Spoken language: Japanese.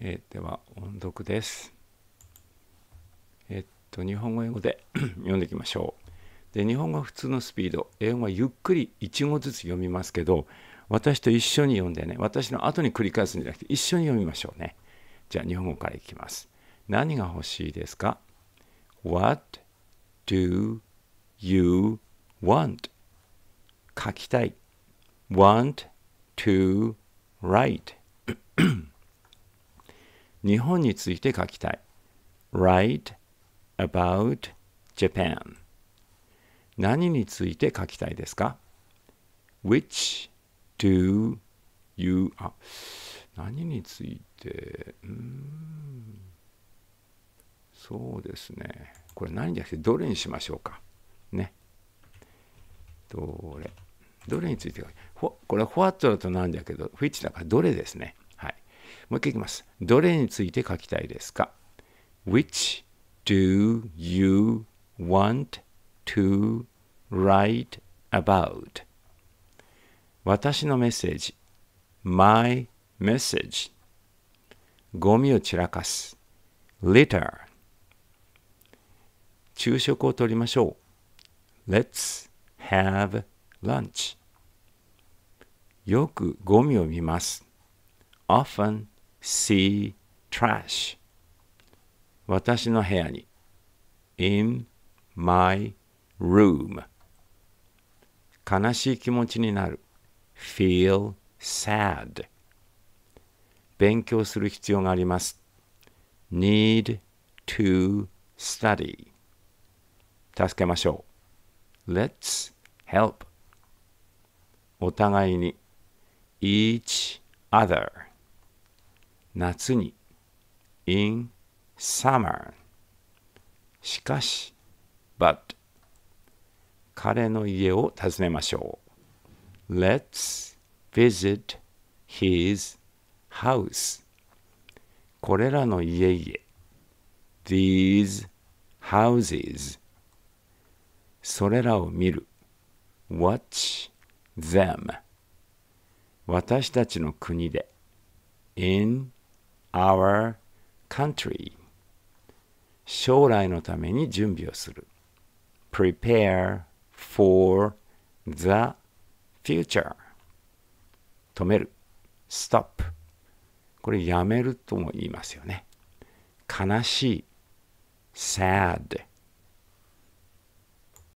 えー、では音読です。えー、っと日本語英語で 読んでいきましょう。で日本語は普通のスピード英語はゆっくり1語ずつ読みますけど私と一緒に読んでね私の後に繰り返すんじゃなくて一緒に読みましょうね。じゃあ日本語からいきます。何が欲しいですか ?What do you want? 書きたい。want to write 日本について書きたい。Write about Japan 何について書きたいですか ?Which do you あ何についてうんそうですねこれ何じゃなくてどれにしましょうかねどれどれについてこれは what だと何だけど which だからどれですねもう一回いきます。どれについて書きたいですか ?Which do you want to write about? 私のメッセージ。My message. ゴミを散らかす。litter. 昼食をとりましょう。Let's have lunch. よくゴミを見ます。often s e e trash 私の部屋に in my room 悲しい気持ちになる feel sad 勉強する必要があります need to study 助けましょう let's help お互いに each other 夏に in summer しかし but 彼の家を訪ねましょう Let's visit his house これらの家々 These houses それらを見る Watch them 私たちの国で in our country 将来のために準備をする prepare for the future 止める stop これやめるとも言いますよね悲しい sad